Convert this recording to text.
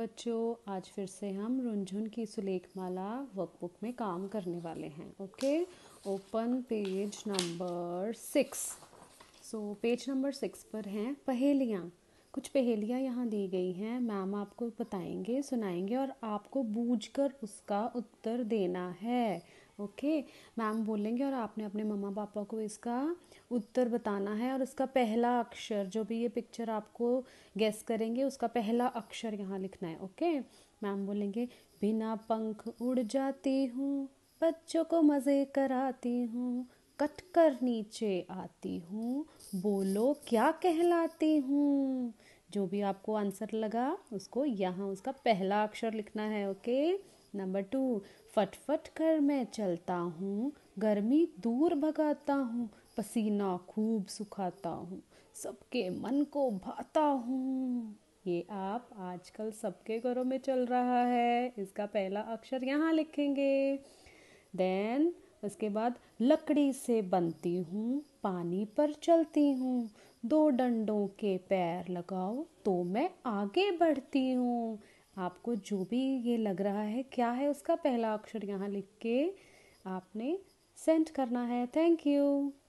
बच्चों आज फिर से हम रुंझुन की सुलेखमाला वर्कबुक में काम करने वाले हैं okay open page number six so page number six पर हैं पहेलियाँ कुछ पहेलियाँ यहाँ दी गई हैं मैम आपको बताएंगे सुनाएंगे और आपको बूझकर उसका उत्तर देना है ओके मैम बोलेंगे और आपने अपने मम्मा पापा को इसका उत्तर बताना है और इसका पहला अक्षर जो भी ये पिक्चर आपको गेस करेंगे उसका पहला अक्षर यहाँ लिखना है ओके मैम बोलेंगे बिना पंख उड़ जाती हूँ बच्चों को मज़े कराती हूँ कट कर नीचे आती हूँ बोलो क्या कहलाती हूँ जो भी आपको आंसर लगा उसको यहाँ उसका पहला अक्षर लिखना है ओके नंबर टू फटफट कर मैं चलता हूँ गर्मी दूर भगाता हूँ पसीना खूब सुखाता हूँ सबके मन को भाता हूँ ये आप आजकल सबके घरों में चल रहा है इसका पहला अक्षर यहाँ लिखेंगे देन उसके बाद लकड़ी से बनती हूँ पानी पर चलती हूँ दो डंडों के पैर लगाओ तो मैं आगे बढ़ती हूँ आपको जो भी ये लग रहा है क्या है उसका पहला अक्षर यहाँ लिख के आपने सेंड करना है थैंक यू